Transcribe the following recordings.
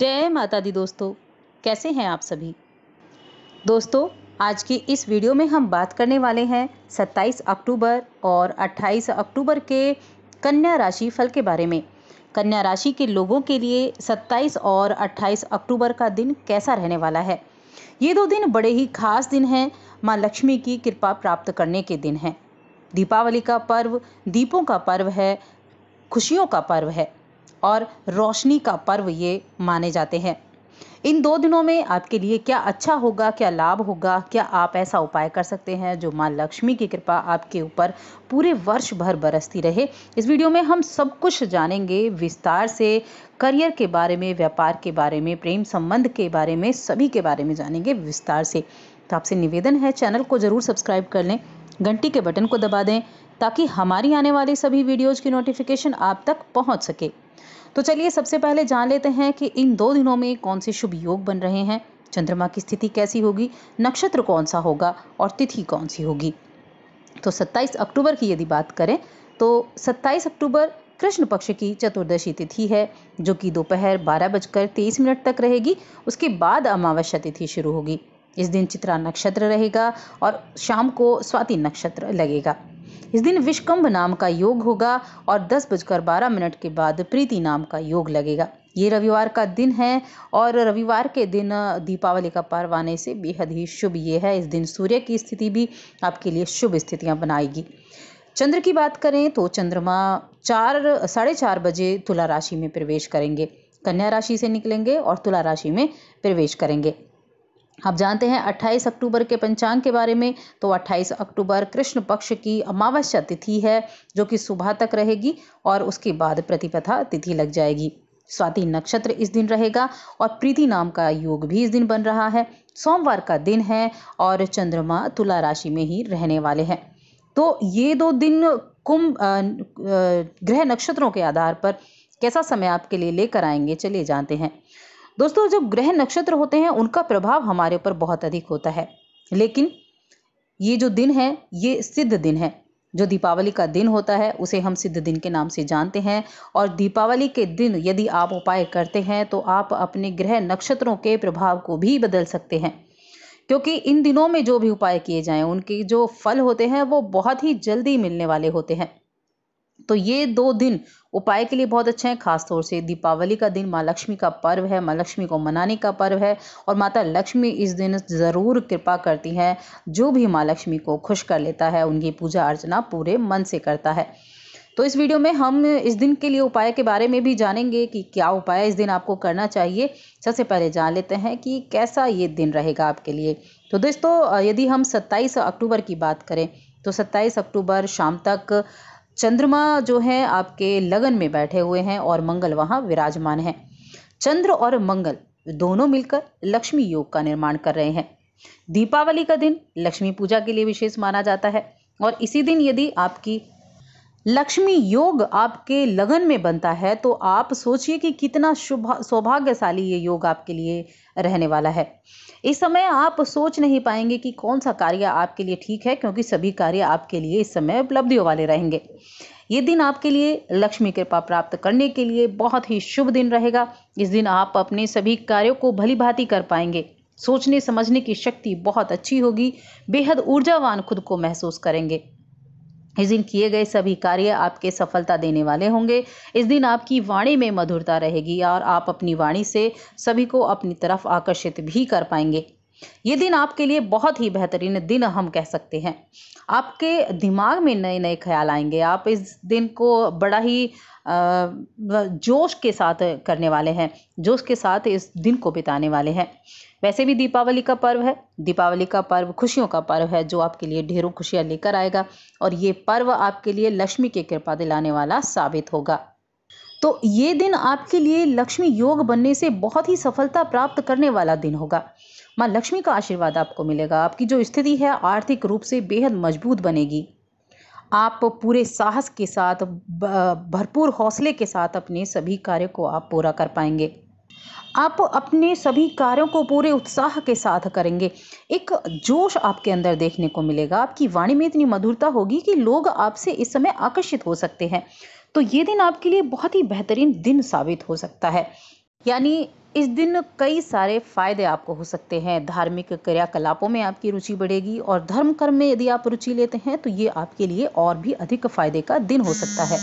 जय माता दी दोस्तों कैसे हैं आप सभी दोस्तों आज की इस वीडियो में हम बात करने वाले हैं 27 अक्टूबर और 28 अक्टूबर के कन्या राशि फल के बारे में कन्या राशि के लोगों के लिए 27 और 28 अक्टूबर का दिन कैसा रहने वाला है ये दो दिन बड़े ही खास दिन हैं माँ लक्ष्मी की कृपा प्राप्त करने के दिन हैं दीपावली का पर्व दीपों का पर्व है खुशियों का पर्व है और रोशनी का पर्व ये माने जाते हैं इन दो दिनों में आपके लिए क्या अच्छा होगा क्या लाभ होगा क्या आप ऐसा उपाय कर सकते हैं जो माँ लक्ष्मी की कृपा आपके ऊपर पूरे वर्ष भर बरसती रहे इस वीडियो में हम सब कुछ जानेंगे विस्तार से करियर के बारे में व्यापार के बारे में प्रेम संबंध के बारे में सभी के बारे में जानेंगे विस्तार से तो आपसे निवेदन है चैनल को ज़रूर सब्सक्राइब कर लें घंटी के बटन को दबा दें ताकि हमारी आने वाली सभी वीडियोज़ की नोटिफिकेशन आप तक पहुँच सके तो चलिए सबसे पहले जान लेते हैं कि इन दो दिनों में कौन से शुभ योग बन रहे हैं चंद्रमा की स्थिति कैसी होगी नक्षत्र कौन सा होगा और तिथि कौन सी होगी तो 27 अक्टूबर की यदि बात करें तो 27 अक्टूबर कृष्ण पक्ष की चतुर्दशी तिथि है जो कि दोपहर बारह बजकर तेईस मिनट तक रहेगी उसके बाद अमावस्या तिथि शुरू होगी इस दिन चित्रा नक्षत्र रहेगा और शाम को स्वाति नक्षत्र लगेगा इस दिन विश्वकम्भ नाम का योग होगा और दस बजकर बारह मिनट के बाद प्रीति नाम का योग लगेगा ये रविवार का दिन है और रविवार के दिन दीपावली का पर्व आने से बेहद ही शुभ ये है इस दिन सूर्य की स्थिति भी आपके लिए शुभ स्थितियाँ बनाएगी चंद्र की बात करें तो चंद्रमा चार साढ़े चार बजे तुला राशि में प्रवेश करेंगे कन्या राशि से निकलेंगे और तुला राशि में प्रवेश करेंगे आप जानते हैं 28 अक्टूबर के पंचांग के बारे में तो 28 अक्टूबर कृष्ण पक्ष की अमावस्या तिथि है जो कि सुबह तक रहेगी और उसके बाद प्रतिपथा तिथि लग जाएगी स्वाति नक्षत्र इस दिन रहेगा और प्रीति नाम का योग भी इस दिन बन रहा है सोमवार का दिन है और चंद्रमा तुला राशि में ही रहने वाले हैं तो ये दो दिन कुंभ ग्रह नक्षत्रों के आधार पर कैसा समय आपके लिए लेकर आएंगे चलिए जानते हैं दोस्तों जब ग्रह नक्षत्र होते हैं उनका प्रभाव हमारे ऊपर बहुत अधिक होता है लेकिन ये जो दिन है ये सिद्ध दिन है जो दीपावली का दिन होता है उसे हम सिद्ध दिन के नाम से जानते हैं और दीपावली के दिन यदि आप उपाय करते हैं तो आप अपने ग्रह नक्षत्रों के प्रभाव को भी बदल सकते हैं क्योंकि इन दिनों में जो भी उपाय किए जाएं उनके जो फल होते हैं वो बहुत ही जल्दी मिलने वाले होते हैं तो ये दो दिन उपाय के लिए बहुत अच्छे हैं खासतौर से दीपावली का दिन माँ लक्ष्मी का पर्व है माँ लक्ष्मी को मनाने का पर्व है और माता लक्ष्मी इस दिन ज़रूर कृपा करती हैं जो भी माँ लक्ष्मी को खुश कर लेता है उनकी पूजा अर्चना पूरे मन से करता है तो इस वीडियो में हम इस दिन के लिए उपाय के बारे में भी जानेंगे कि क्या उपाय इस दिन आपको करना चाहिए सबसे पहले जान लेते हैं कि कैसा ये दिन रहेगा आपके लिए तो दोस्तों यदि हम 27 अक्टूबर की बात करें तो 27 अक्टूबर शाम तक चंद्रमा जो है आपके लगन में बैठे हुए हैं और मंगल वहाँ विराजमान है चंद्र और मंगल दोनों मिलकर लक्ष्मी योग का निर्माण कर रहे हैं दीपावली का दिन लक्ष्मी पूजा के लिए विशेष माना जाता है और इसी दिन यदि आपकी लक्ष्मी योग आपके लगन में बनता है तो आप सोचिए कि कितना शुभ सौभाग्यशाली ये योग आपके लिए रहने वाला है इस समय आप सोच नहीं पाएंगे कि कौन सा कार्य आपके लिए ठीक है क्योंकि सभी कार्य आपके लिए इस समय उपलब्धियों वाले रहेंगे ये दिन आपके लिए लक्ष्मी कृपा प्राप्त करने के लिए बहुत ही शुभ दिन रहेगा इस दिन आप अपने सभी कार्यों को भली भांति कर पाएंगे सोचने समझने की शक्ति बहुत अच्छी होगी बेहद ऊर्जावान खुद को महसूस करेंगे इस दिन किए गए सभी कार्य आपके सफलता देने वाले होंगे इस दिन आपकी वाणी में मधुरता रहेगी और आप अपनी वाणी से सभी को अपनी तरफ आकर्षित भी कर पाएंगे ये दिन आपके लिए बहुत ही बेहतरीन दिन हम कह सकते हैं आपके दिमाग में नए नए ख्याल आएंगे आप इस दिन को बड़ा ही जोश के साथ करने वाले हैं जोश के साथ इस दिन को बिताने वाले हैं वैसे भी दीपावली का पर्व है दीपावली का पर्व खुशियों का पर्व है जो आपके लिए ढेरों खुशियाँ लेकर आएगा और ये पर्व आपके लिए लक्ष्मी की कृपा दिलाने वाला साबित होगा तो ये दिन आपके लिए लक्ष्मी योग बनने से बहुत ही सफलता प्राप्त करने वाला दिन होगा माँ लक्ष्मी का आशीर्वाद आपको मिलेगा आपकी जो स्थिति है आर्थिक रूप से बेहद मजबूत बनेगी आप पूरे साहस के साथ भरपूर हौसले के साथ अपने सभी कार्य को आप पूरा कर पाएंगे आप अपने सभी कार्यों को पूरे उत्साह के साथ करेंगे एक जोश आपके अंदर देखने को मिलेगा आपकी वाणी में इतनी मधुरता होगी कि लोग आपसे इस समय आकर्षित हो सकते हैं तो ये दिन आपके लिए बहुत ही बेहतरीन दिन साबित हो सकता है यानी इस दिन कई सारे फायदे आपको हो सकते हैं धार्मिक क्रियाकलापों में आपकी रुचि बढ़ेगी और धर्म कर्म में यदि आप रुचि लेते हैं तो ये आपके लिए और भी अधिक फायदे का दिन हो सकता है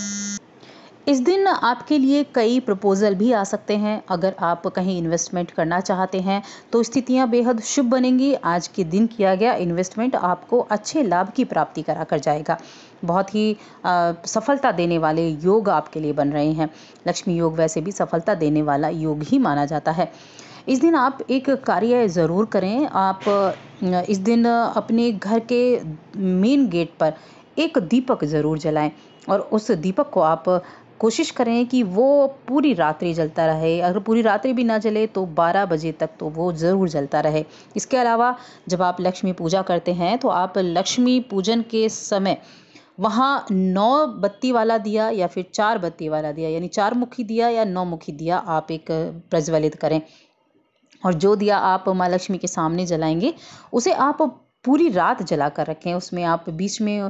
इस दिन आपके लिए कई प्रपोजल भी आ सकते हैं अगर आप कहीं इन्वेस्टमेंट करना चाहते हैं तो स्थितियां बेहद शुभ बनेंगी आज के दिन किया गया इन्वेस्टमेंट आपको अच्छे लाभ की प्राप्ति करा कर जाएगा बहुत ही आ, सफलता देने वाले योग आपके लिए बन रहे हैं लक्ष्मी योग वैसे भी सफलता देने वाला योग ही माना जाता है इस दिन आप एक कार्य ज़रूर करें आप इस दिन अपने घर के मेन गेट पर एक दीपक ज़रूर जलाएं और उस दीपक को आप कोशिश करें कि वो पूरी रात्रि जलता रहे अगर पूरी रात्रि भी ना जले तो 12 बजे तक तो वो ज़रूर जलता रहे इसके अलावा जब आप लक्ष्मी पूजा करते हैं तो आप लक्ष्मी पूजन के समय वहाँ नौ बत्ती वाला दिया या फिर चार बत्ती वाला दिया यानी चार मुखी दिया या नौ मुखी दिया आप एक प्रज्वलित करें और जो दिया आप माँ लक्ष्मी के सामने जलाएंगे उसे आप पूरी रात जला कर रखें उसमें आप बीच में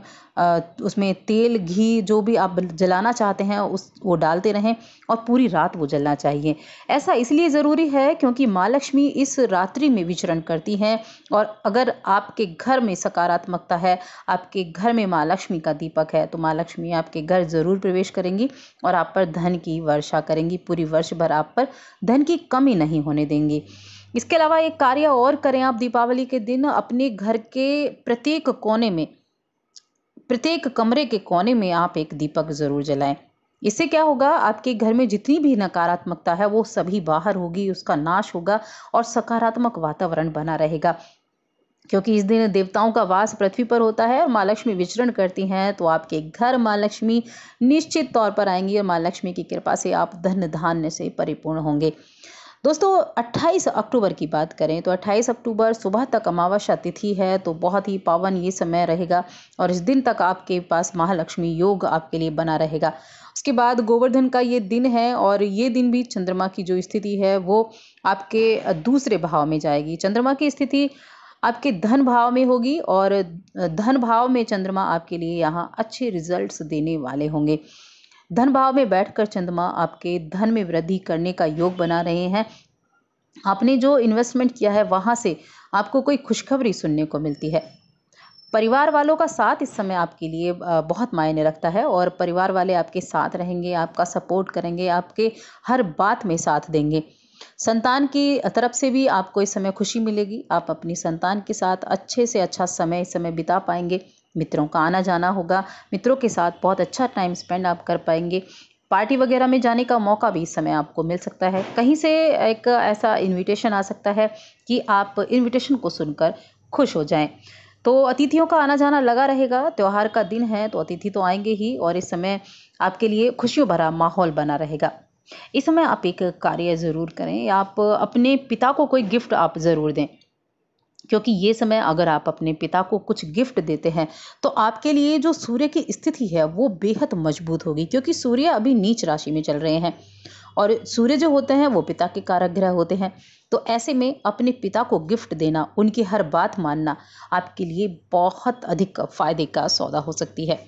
उसमें तेल घी जो भी आप जलाना चाहते हैं उस वो डालते रहें और पूरी रात वो जलना चाहिए ऐसा इसलिए ज़रूरी है क्योंकि माँ लक्ष्मी इस रात्रि में विचरण करती हैं और अगर आपके घर में सकारात्मकता है आपके घर में माँ लक्ष्मी का दीपक है तो माँ लक्ष्मी आपके घर ज़रूर प्रवेश करेंगी और आप पर धन की वर्षा करेंगी पूरी वर्ष भर आप पर धन की कमी नहीं होने देंगी इसके अलावा एक कार्य और करें आप दीपावली के दिन अपने घर के प्रत्येक कोने में प्रत्येक कमरे के कोने में आप एक दीपक ज़रूर जलाएं इससे क्या होगा आपके घर में जितनी भी नकारात्मकता है वो सभी बाहर होगी उसका नाश होगा और सकारात्मक वातावरण बना रहेगा क्योंकि इस दिन देवताओं का वास पृथ्वी पर होता है और माँ लक्ष्मी विचरण करती हैं तो आपके घर माँ लक्ष्मी निश्चित तौर पर आएंगी और माँ लक्ष्मी की कृपा से आप धन धान्य से परिपूर्ण होंगे दोस्तों 28 अक्टूबर की बात करें तो 28 अक्टूबर सुबह तक अमावस्या तिथि है तो बहुत ही पावन ये समय रहेगा और इस दिन तक आपके पास महालक्ष्मी योग आपके लिए बना रहेगा उसके बाद गोवर्धन का ये दिन है और ये दिन भी चंद्रमा की जो स्थिति है वो आपके दूसरे भाव में जाएगी चंद्रमा की स्थिति आपके धन भाव में होगी और धन भाव में चंद्रमा आपके लिए यहाँ अच्छे रिजल्ट्स देने वाले होंगे धन भाव में बैठकर चंद्रमा आपके धन में वृद्धि करने का योग बना रहे हैं आपने जो इन्वेस्टमेंट किया है वहाँ से आपको कोई खुशखबरी सुनने को मिलती है परिवार वालों का साथ इस समय आपके लिए बहुत मायने रखता है और परिवार वाले आपके साथ रहेंगे आपका सपोर्ट करेंगे आपके हर बात में साथ देंगे संतान की तरफ से भी आपको इस समय खुशी मिलेगी आप अपनी संतान के साथ अच्छे से अच्छा समय इस समय बिता पाएंगे मित्रों का आना जाना होगा मित्रों के साथ बहुत अच्छा टाइम स्पेंड आप कर पाएंगे पार्टी वगैरह में जाने का मौका भी इस समय आपको मिल सकता है कहीं से एक ऐसा इनविटेशन आ सकता है कि आप इनविटेशन को सुनकर खुश हो जाएं तो अतिथियों का आना जाना लगा रहेगा त्यौहार का दिन है तो अतिथि तो आएंगे ही और इस समय आपके लिए खुशियों भरा माहौल बना रहेगा इस समय आप एक कार्य ज़रूर करें आप अपने पिता को कोई गिफ्ट आप ज़रूर दें क्योंकि ये समय अगर आप अपने पिता को कुछ गिफ्ट देते हैं तो आपके लिए जो सूर्य की स्थिति है वो बेहद मजबूत होगी क्योंकि सूर्य अभी नीच राशि में चल रहे हैं और सूर्य जो होते हैं वो पिता के कारक ग्रह होते हैं तो ऐसे में अपने पिता को गिफ्ट देना उनकी हर बात मानना आपके लिए बहुत अधिक फायदे का सौदा हो सकती है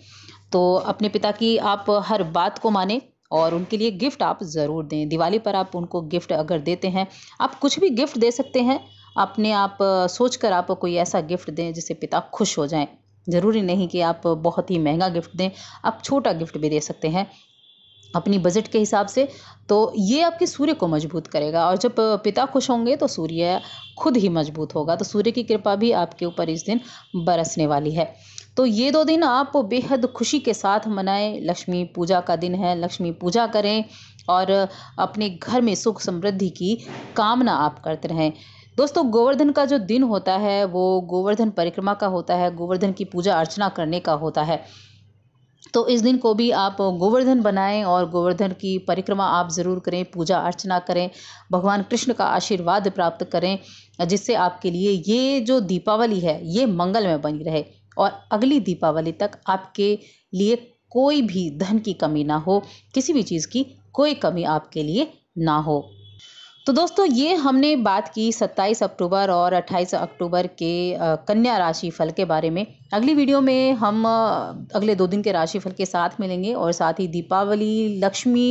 तो अपने पिता की आप हर बात को माने और उनके लिए गिफ्ट आप ज़रूर दें दिवाली पर आप उनको गिफ्ट अगर देते हैं आप कुछ भी गिफ्ट दे सकते हैं अपने आप सोच कर आप कोई ऐसा गिफ्ट दें जिससे पिता खुश हो जाए ज़रूरी नहीं कि आप बहुत ही महंगा गिफ्ट दें आप छोटा गिफ्ट भी दे सकते हैं अपनी बजट के हिसाब से तो ये आपके सूर्य को मजबूत करेगा और जब पिता खुश होंगे तो सूर्य खुद ही मजबूत होगा तो सूर्य की कृपा भी आपके ऊपर इस दिन बरसने वाली है तो ये दो दिन आप बेहद खुशी के साथ मनाएं लक्ष्मी पूजा का दिन है लक्ष्मी पूजा करें और अपने घर में सुख समृद्धि की कामना आप करते रहें दोस्तों गोवर्धन का जो दिन होता है वो गोवर्धन परिक्रमा का होता है गोवर्धन की पूजा अर्चना करने का होता है तो इस दिन को भी आप गोवर्धन बनाएं और गोवर्धन की परिक्रमा आप ज़रूर करें पूजा अर्चना करें भगवान कृष्ण का आशीर्वाद प्राप्त करें जिससे आपके लिए ये जो दीपावली है ये मंगलमय बनी रहे और अगली दीपावली तक आपके लिए कोई भी धन की कमी ना हो किसी भी चीज़ की कोई कमी आपके लिए ना हो तो दोस्तों ये हमने बात की 27 अक्टूबर और 28 अक्टूबर के कन्या राशि फल के बारे में अगली वीडियो में हम अगले दो दिन के राशि फल के साथ मिलेंगे और साथ ही दीपावली लक्ष्मी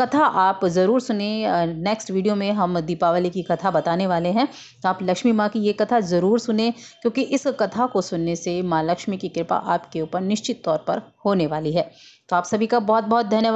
कथा आप ज़रूर सुने नेक्स्ट वीडियो में हम दीपावली की कथा बताने वाले हैं तो आप लक्ष्मी माँ की ये कथा ज़रूर सुने क्योंकि इस कथा को सुनने से माँ लक्ष्मी की कृपा आपके ऊपर निश्चित तौर पर होने वाली है तो आप सभी का बहुत बहुत धन्यवाद